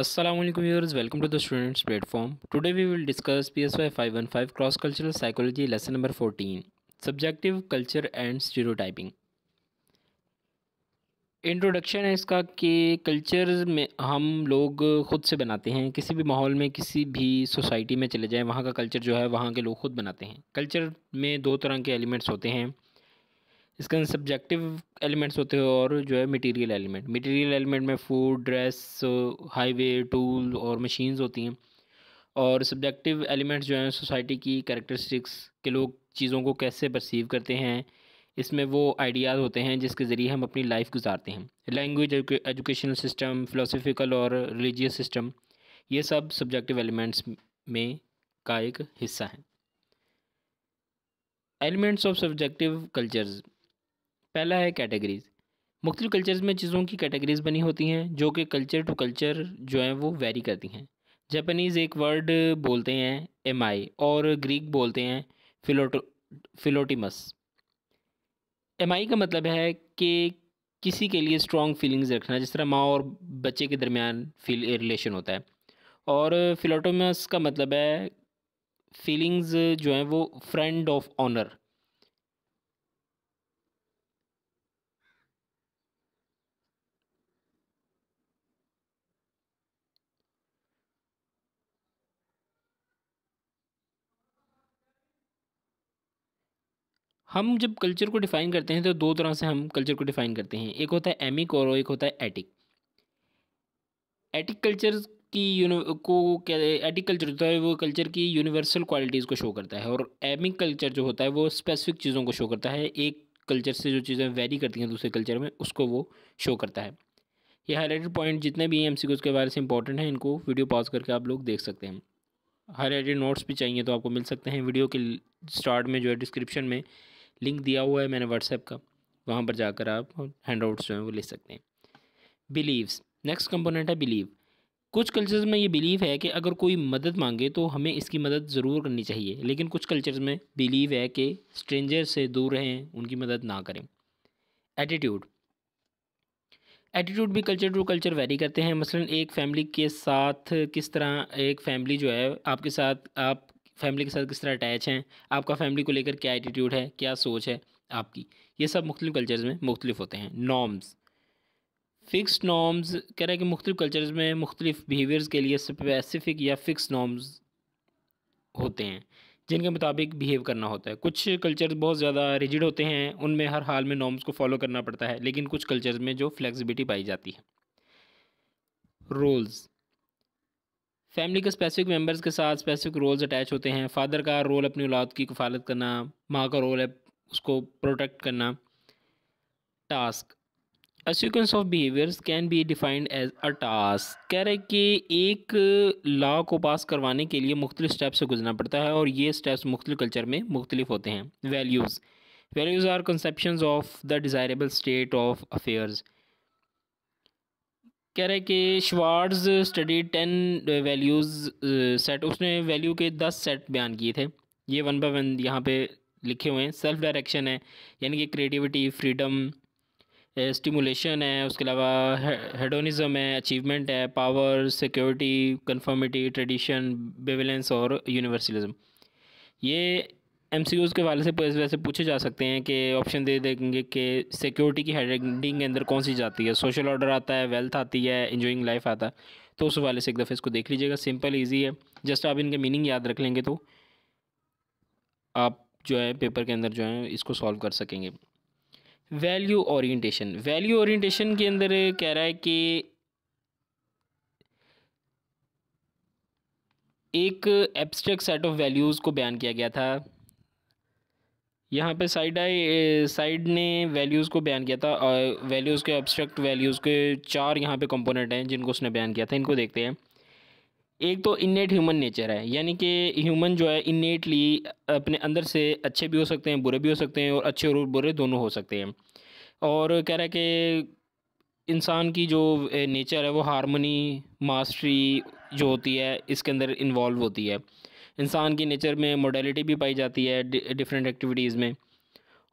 Assalamualaikum viewers welcome to the students platform today we will discuss PSY 515 cross cultural psychology lesson number 14 subjective culture and stereotyping introduction है इसका कि culture में हम लोग ख़ुद से बनाते हैं किसी भी माहौल में किसी भी सोसाइटी में चले जाएं वहाँ का कल्चर जो है वहाँ के लोग ख़ुद बनाते हैं कल्चर में दो तरह के एलिमेंट्स होते हैं इसके अंदर सब्जेक्टिव एलिमेंट्स होते हैं और जो है मटेरियल एलिमेंट मटेरियल एलिमेंट में फूड ड्रेस हाईवे टूल और मशीन्स होती हैं और सब्जेक्टिव एलिमेंट्स जो हैं सोसाइटी की करेक्टरिस्टिक्स के लोग चीज़ों को कैसे परसीव करते हैं इसमें वो आइडियाज़ होते हैं जिसके ज़रिए हम अपनी लाइफ गुजारते हैं लैंग्वेज एजुकेशनल सिस्टम फ़िलोसफिकल और रिलीजियस सिस्टम ये सब सब्जेक्टिव एलिमेंट्स में का एक हिस्सा है एलिमेंट्स ऑफ सब्जेक्टिव कल्चर्स पहला है कैटेगरीज़ मुख्त कल्चर्स में चीज़ों की कैटेगरीज़ बनी होती हैं जो कि कल्चर टू कल्चर जो है वो वेरी करती हैं जापानीज़ एक वर्ड बोलते हैं एम आई और ग्रीक बोलते हैं फिलोटो फिलोटिमस एम आई का मतलब है कि किसी के लिए स्ट्रॉन्ग फीलिंग्स रखना जिस तरह माँ और बच्चे के दरमियान फील रिलेशन होता है और फिलोटोमस का मतलब है फीलिंग्स जो हैं वो फ्रेंड ऑफ ऑनर हम जब कल्चर को डिफ़ाइन करते हैं तो दो तरह से हम कल्चर को डिफ़ाइन करते हैं एक होता है एमिक और एक होता है एटिक एटिक कल्चर की यूनि को क्या एटिक कल्चर होता है वो कल्चर की यूनिवर्सल क्वालिटीज़ को शो करता है और एमिक कल्चर जो होता है वो स्पेसिफिक चीज़ों को शो करता है एक कल्चर से जो चीज़ें वेरी करती हैं दूसरे कल्चर में उसको वो शो करता है ये हाईलाइटेड पॉइंट जितने भी हैं एम सी के बारे से इंपॉर्टेंट हैं इनको वीडियो पॉज करके आप लोग देख सकते हैं हाईलाइटेड नोट्स भी चाहिए तो आपको मिल सकते हैं वीडियो के स्टार्ट में जो है डिस्क्रिप्शन में लिंक दिया हुआ है मैंने व्हाट्सएप का वहाँ पर जाकर आप हैंड आउट्स जो हैं वो ले सकते हैं बिलीव्स नेक्स्ट कंपोनेंट है बिलीव कुछ कल्चर्स में ये बिलीव है कि अगर कोई मदद मांगे तो हमें इसकी मदद ज़रूर करनी चाहिए लेकिन कुछ कल्चर्स में बिलीव है कि स्ट्रेंजर से दूर रहें उनकी मदद ना करें एटीट्यूड एटीट्यूड भी कल्चर टू कल्चर वेरी करते हैं मसलन एक फैमिली के साथ किस तरह एक फैमिली जो है आपके साथ आप फैमिली के साथ किस तरह अटैच हैं आपका फैमिली को लेकर क्या एटीट्यूड है क्या सोच है आपकी ये सब मुख्तलिफ कल्चर्स में मुख्तलिफ होते हैं नॉर्म्स फ़िक्स नॉर्म्स कह रहे हैं कि मुख्तलिफ कल्चर्स में मुख्तलिफ बिहेवियर्स के लिए स्पेसिफ़िक या फ़िक्स नॉर्म्स होते हैं जिनके मुताबिक बिहेव करना होता है कुछ कल्चर्स बहुत ज़्यादा रिजिड होते हैं उनमें हर हाल में नॉर्म्स को फॉलो करना पड़ता है लेकिन कुछ कल्चर्स में जो फ्लेक्सिबिलिटी पाई जाती है रोल्स फैमिली के स्पेसिफिक मेंबर्स के साथ स्पेसिफिक रोल्स अटैच होते हैं फादर का रोल अपनी औलाद की कफालत करना माँ का रोल है उसको प्रोटेक्ट करना task a sequence of behaviours can be defined as a task कह रहे कि एक लॉ को पास करवाने के लिए मुख्तलिफ स्टेप से गुजरना पड़ता है और ये स्टेप्स मुख्तु कल्चर में मुख्तलिफ होते हैं values values are conception of the desirable state of affairs कह रहे कि Schwartz's study ten values set उसने वैल्यू के दस सेट बयान किए थे ये वन बाय वन यहाँ पे लिखे हुए हैं सेल्फ डायरेक्शन है यानी कि क्रिएटिविटी फ्रीडम स्टिमुलेशन है उसके अलावा हेडोनिज़म है अचीवमेंट है power security conformity tradition benevolence और यूनिवर्सलिज्म ये एम के वाले से वैसे पूछे जा सकते हैं कि ऑप्शन दे देंगे कि सिक्योरिटी की हेडिंग के अंदर कौन सी जाती है सोशल ऑर्डर आता है वेल्थ आती है इन्जॉइंग लाइफ आता है तो उस वाले से एक दफ़े इसको देख लीजिएगा सिंपल इजी है जस्ट आप इनके मीनिंग याद रख लेंगे तो आप जो है पेपर के अंदर जो है इसको सॉल्व कर सकेंगे वैल्यू ओरिएंटेशन वैल्यू ओरिएंटेशन के अंदर कह रहा है कि एक एब्स्ट्रैक्ट सेट ऑफ वैल्यूज़ को बयान किया गया था यहाँ पे साइड आई साइड ने वैल्यूज़ को बयान किया था और वैल्यूज़ के एब्स्ट्रैक्ट वैल्यूज़ के चार यहाँ पे कंपोनेंट हैं जिनको उसने बयान किया था इनको देखते हैं एक तो इन्नेट ह्यूमन नेचर है यानी कि ह्यूमन जो है इन्नेटली अपने अंदर से अच्छे भी हो सकते हैं बुरे भी हो सकते हैं और अच्छे और बुरे दोनों हो सकते हैं और कह रहा है कि इंसान की जो नेचर है वो हारमोनी मास्टरी जो होती है इसके अंदर इन्वॉल्व होती है इंसान की नेचर में मोडलिटी भी पाई जाती है डिफरेंट एक्टिविटीज़ में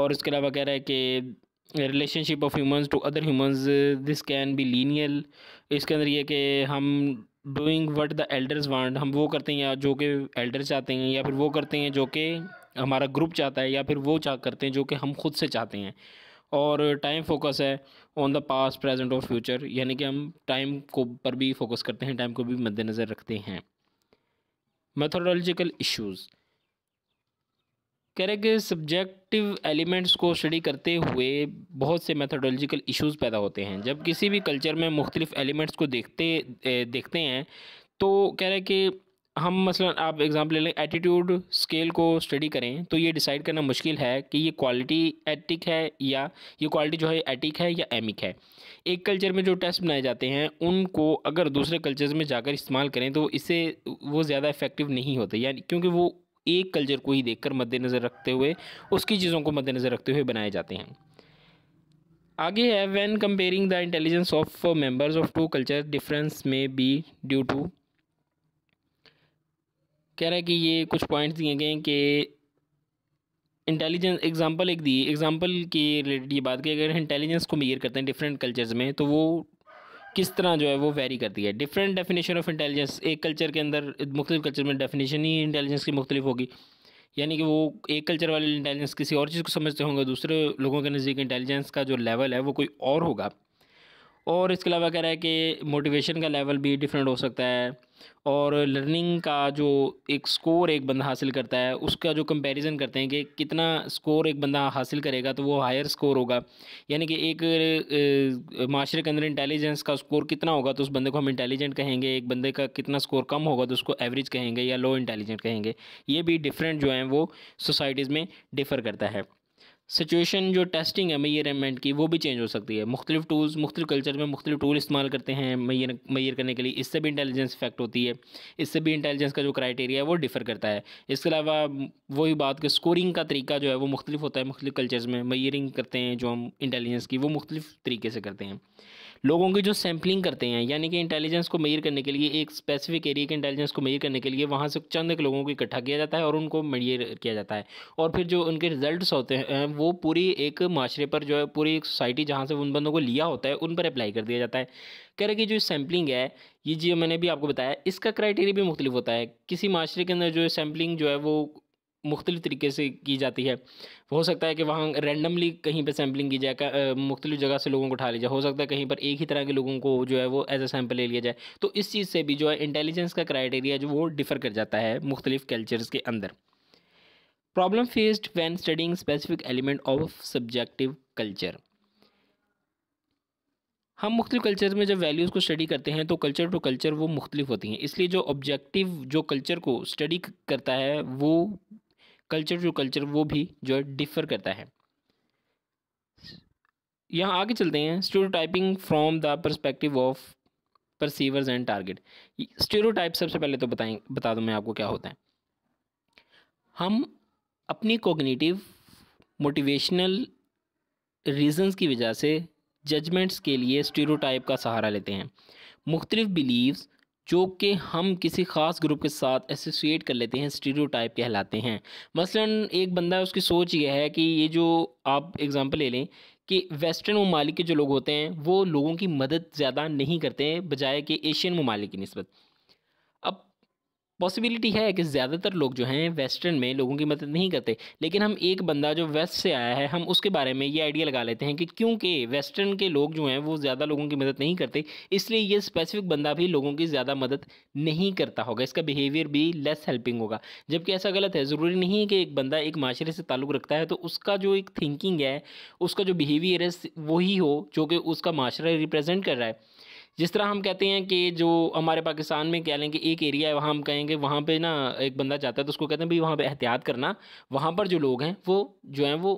और इसके अलावा कह रहा है कि relationship of humans to other humans this can be lineal इसके अंदर ये कि हम doing what the elders want हम वो करते हैं या जो कि एल्डर चाहते हैं या फिर वो करते हैं जो कि हमारा ग्रुप चाहता है या फिर वो चाह करते हैं जो कि हम खुद से चाहते हैं और टाइम फोकस है ऑन द पास्ट प्रेजेंट और फ्यूचर यानी कि हम टाइम को पर भी फोकस करते हैं टाइम को भी मद्देनज़र रखते हैं मैथोडोलॉजिकल इश्यूज़ कह रहे कि सब्जेक्टिव एलिमेंट्स को स्टडी करते हुए बहुत से मैथोडोलॉजिकल इश्यूज पैदा होते हैं जब किसी भी कल्चर में मुख्तलिफ एलिमेंट्स को देखते देखते हैं तो कह रहे कि हम मसलन आप एग्ज़ाम्पल ले लें एटीट्यूड स्केल को स्टडी करें तो ये डिसाइड करना मुश्किल है कि ये क्वालिटी एटिक है या ये क्वालिटी जो है एटिक है या एमिक है एक कल्चर में जो टेस्ट बनाए जाते हैं उनको अगर दूसरे कल्चर्स में जाकर इस्तेमाल करें तो इससे वो ज़्यादा इफ़ेक्टिव नहीं होते यानी क्योंकि वो एक कल्चर को ही कर मद्देनज़र रखते हुए उसकी चीज़ों को मद्देनज़र रखते हुए बनाए जाते हैं आगे है when comparing the intelligence of members of two culture difference में बी ड्यू टू कह रहा है कि ये कुछ पॉइंट्स दिए गए कि इंटेलिजेंस एग्जांपल एक दी एग्जांपल के रिलेटेड ये बात की अगर इंटेलिजेंस को मेयर करते हैं डिफरेंट कल्चर्स में तो वो किस तरह जो है वो वेरी करती है डिफरेंट डेफिनेशन ऑफ इंटेलिजेंस एक कल्चर के अंदर मुख्तलिफ कल्चर में डेफिनेशन ही इंटेलिजेंस की मुख्तलिफ होगी यानी कि वो एक कल्चर वाले इंटेलिजेंस किसी और चीज़ को समझते होंगे दूसरे लोगों के नज़दीक इंटेलिजेंस का जो लेवल है वो कोई और होगा और इसके अलावा कह रहा है कि मोटिवेशन का लेवल भी डिफरेंट हो सकता है और लर्निंग का जो एक स्कोर एक बंदा हासिल करता है उसका जो कंपैरिजन करते हैं कि कितना स्कोर एक बंदा हासिल करेगा तो वो हायर स्कोर होगा यानी कि एक माशरे के अंदर इंटेलिजेंस का स्कोर कितना होगा तो उस बंदे को हम इंटेलिजेंट कहेंगे एक बंदे का कितना स्कोर कम होगा तो उसको एवरेज कहेंगे या लो इंटेलिजेंट कहेंगे ये भी डिफरेंट जो है वो सोसाइटीज़ में डिफ़र करता है सिचुएशन जो टेस्टिंग है एमेंट की वो भी चेंज हो सकती है मुख्तलिफ टूल्स मुख्तु कल्चर में मुख्तु टूल इस्तेमाल करते हैं मैयर मैयर करने के लिए इससे भी इंटेलिजेंस इफेक्ट होती है इससे भी इंटेलिजेंस का जो क्राइटेरिया है वो डिफ़र करता है इसके अलावा वही बात कि स्कोरिंग का तरीका जो है वो मुख्तलिफ होता है मुख्तु कल्चर्स में मैयरिंग करते हैं जो हम इंटेलिजेंस की वो मुख्तलिफ तरीके से करते हैं लोगों की जो सैम्पलिंग करते हैं यानी कि इंटेलिजेंस को मेयर करने के लिए एक स्पेसिफिक एरिया के इंटेलिजेंस को मेयर करने के लिए वहाँ से चंद लोगों को इकट्ठा किया जाता है और उनको मेयर किया जाता है और फिर जो उनके रिजल्ट होते हैं वो पूरी एक माशरे पर जो है पूरी एक सोसाइटी जहाँ से उन बंदों को लिया होता है उन पर अप्लाई कर दिया जाता है कह रहे कि जो सैम्पलिंग है ये जी मैंने भी आपको बताया इसका क्राइटेरिया भी मुख्तलिफ होता है किसी माशरे के अंदर जो सैम्पलिंग जो है वो मुख्तलिफ तरीके से की जाती है हो सकता है कि वहाँ रेंडमली कहीं पर सैम्पलिंग की जाए मुख्तलिफ जगह से लोगों को उठा लिया जाए हो सकता है कहीं पर एक ही तरह के लोगों को जो है वो एज अ सैम्पल ले लिया जाए तो इस चीज़ से भी जो है इंटेलिजेंस का क्राइटेरिया जो वो डिफ़र कर जाता है मुख्तलिफ कल्चर्स के अंदर problem faced when studying specific element of subjective culture हम मुख्तु कल्चर में जब वैल्यूज़ को स्टडी करते हैं तो कल्चर टू कल्चर वो मुख्तलिफ होती हैं इसलिए जो ऑब्जेक्टिव जो कल्चर को स्टडी करता है वो कल्चर टू कल्चर वो भी जो है डिफ़र करता है यहाँ आगे चलते हैं stereotyping from the perspective of perceivers and target stereotype सबसे पहले तो बताएं बता दूं मैं आपको क्या होता है हम अपनी कोगनीटिव मोटिवेशनल रीजंस की वजह से जजमेंट्स के लिए स्टीरोटाइप का सहारा लेते हैं मुख्तलिफ बिलीव्स जो कि हम किसी ख़ास ग्रुप के साथ एसोसिएट कर लेते हैं टाइप कहलाते हैं मसलन एक बंदा उसकी सोच यह है कि ये जो आप एग्ज़ाम्पल ले लें कि वेस्टर्न ममालिक के जो लोग होते हैं वो लोगों की मदद ज़्यादा नहीं करते हैं बजाय कि एशियन ममालिक की नस्बत अब पॉसिबिलिटी है कि ज़्यादातर लोग जो हैं वेस्टर्न में लोगों की मदद नहीं करते लेकिन हम एक बंदा जो वेस्ट से आया है हम उसके बारे में ये आइडिया लगा लेते हैं कि क्योंकि वेस्टर्न के लोग जो हैं वो ज़्यादा लोगों की मदद नहीं करते इसलिए ये स्पेसिफिक बंदा भी लोगों की ज़्यादा मदद नहीं करता होगा इसका बिहेवियर भी लेस हेल्पिंग होगा जबकि ऐसा गलत है ज़रूरी नहीं है कि एक बंदा एक माशरे से ताल्लुक़ रखता है तो उसका जो एक थिंकिंग है उसका जो बिहेवियर है वही हो जो कि उसका माशरा रिप्रजेंट कर रहा है जिस तरह हम कहते हैं कि जो हमारे पाकिस्तान में कह लें कि एक एरिया है वहाँ हम कहेंगे वहाँ पे ना एक बंदा जाता है तो उसको कहते हैं भाई वहाँ पे एहतियात करना वहाँ पर जो लोग हैं वो जो हैं वो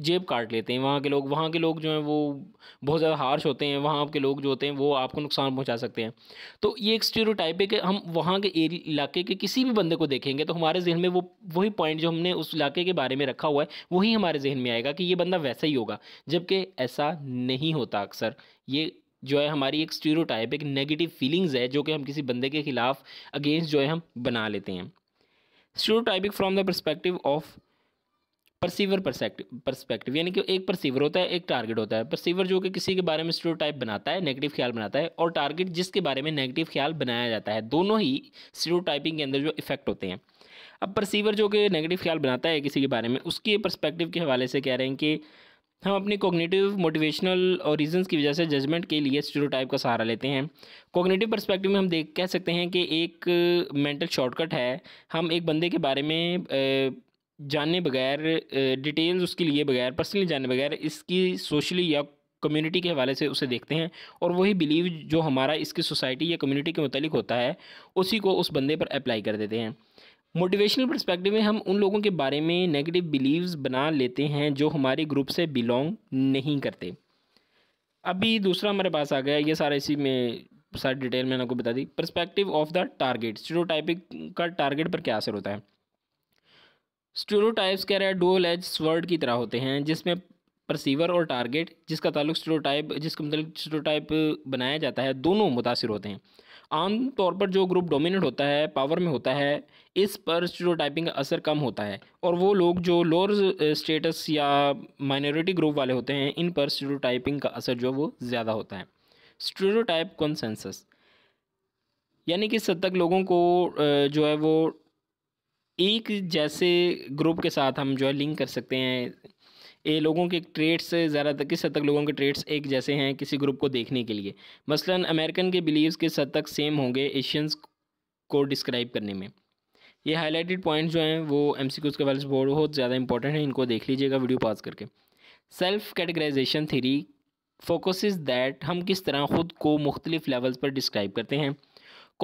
जेब काट लेते हैं वहाँ के लोग वहाँ के लोग जो हैं वो बहुत ज़्यादा हार्श होते हैं वहाँ के लोग जो होते हैं वो आपको नुकसान पहुँचा सकते हैं तो ये एक स्टीरो है कि हम वहाँ के इलाके के किसी भी बंदे को देखेंगे तो हमारे जहन में वो वही पॉइंट जो हमने उस इलाके के बारे में रखा हुआ है वही हमारे जहन में आएगा कि ये बंदा वैसा ही होगा जबकि ऐसा नहीं होता अक्सर ये जो है हमारी एक स्टीरोटाइप एक नेगेटिव फीलिंग्स है जो कि हम किसी बंदे के ख़िलाफ़ अगेंस्ट जो है हम बना लेते हैं stereotypic from the perspective of perceiver perspective यानी कि एक परसीवर होता है एक टारगेट होता है परसीवर जो कि किसी के बारे में स्टीरोटाइप बनाता है नेगेटिव ख्याल बनाता है और टारगेट जिसके बारे में नेगेटिव ख्याल बनाया जाता है दोनों ही स्टीरोटाइपिंग के अंदर जो इफेक्ट होते हैं अब परसीवर जो कि नेगेटिव ख्याल बनाता है किसी के बारे में उसके परस्पेक्टिव के हवाले से कह रहे हैं कि हम अपनी कोग्नेटिव मोटिवेशनल और रीजंस की वजह से जजमेंट के लिए स्टीरोटाइप का सहारा लेते हैं कोग्नेटिव परस्पेक्टिव में हम देख कह सकते हैं कि एक मेंटल शॉर्टकट है हम एक बंदे के बारे में जानने बगैर डिटेल्स उसके लिए बगैर पर्सनली जानने बगैर इसकी सोशली या कम्युनिटी के हवाले से उसे देखते हैं और वही बिलीव जो हमारा इसकी सोसाइटी या कम्युनिटी के मतलब होता है उसी को उस बंदे पर अप्लाई कर देते हैं मोटिवेशनल परस्पेक्टिव में हम उन लोगों के बारे में नेगेटिव बिलीव्स बना लेते हैं जो हमारे ग्रुप से बिलोंग नहीं करते अभी दूसरा हमारे पास आ गया ये सारा इसी में सारी डिटेल मैंने आपको बता दी perspective of the target stereotypic का टारगेट पर क्या असर होता है स्टीरोटाइप्स कह रहे हैं डोल एज स्वर्ड की तरह होते हैं जिसमें परसीवर और टारगेट जिसका ताल्लुक स्टीरोटाइप जिसका मतलब स्टीरोटाइप बनाया जाता है दोनों मुतासर होते हैं आमतौर पर जो ग्रुप डोमिनेट होता है पावर में होता है इस पर स्टीरियोटाइपिंग का असर कम होता है और वो लोग जो लोअर स्टेटस uh, या माइनॉरिटी ग्रुप वाले होते हैं इन पर स्टीरियोटाइपिंग का असर जो है वो ज़्यादा होता है टाइप कॉन्सेंसस यानी कि सद तक लोगों को uh, जो है वो एक जैसे ग्रुप के साथ हम जो है लिंक कर सकते हैं ये लोगों के ट्रेड्स ज़्यादा तक किस हद तक लोगों के ट्रेड्स एक जैसे हैं किसी ग्रुप को देखने के लिए मसलन अमेरिकन के बिलीव्स किस हद तक सेम होंगे एशियंस को डिस्क्राइब करने में ये हाईलाइटेड पॉइंट जो हैं वो एम सी क्यूज़ के वाले बहुत ज़्यादा इंपॉर्टेंट हैं इनको देख लीजिएगा वीडियो पास करके self categorization theory focus that हम किस तरह ख़ुद को मुख्तलिफ़ लेवल्स पर डिस्क्राइब करते हैं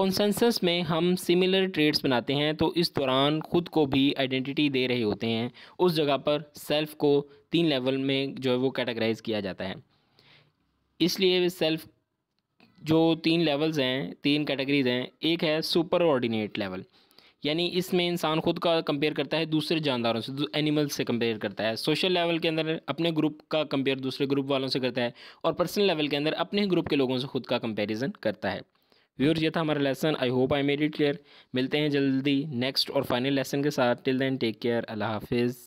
कॉन्सेंसस में हम सिमिलर ट्रेड्स बनाते हैं तो इस दौरान ख़ुद को भी आइडेंटिटी दे रहे होते हैं उस जगह पर सेल्फ को तीन लेवल में जो है वो कैटेगराइज किया जाता है इसलिए सेल्फ जो तीन लेवल्स हैं तीन कैटेगरीज हैं एक है सुपर ऑर्डिनेट लेवल यानी इसमें इंसान खुद का कंपेयर करता है दूसरे जानदारों से एनिमल्स से कंपेयर करता है सोशल लेवल के अंदर अपने ग्रुप का कंपेयर दूसरे ग्रुप वालों से करता है और पर्सनल लेवल के अंदर अपने ग्रुप के लोगों से खुद का कंपेरिजन करता है व्यूअर्स ये था हमारा lesson I hope I made it clear मिलते हैं जल्दी नेक्स्ट और फाइनल लेसन के साथ टिल देन टेक केयर अल्लाह हाफिज़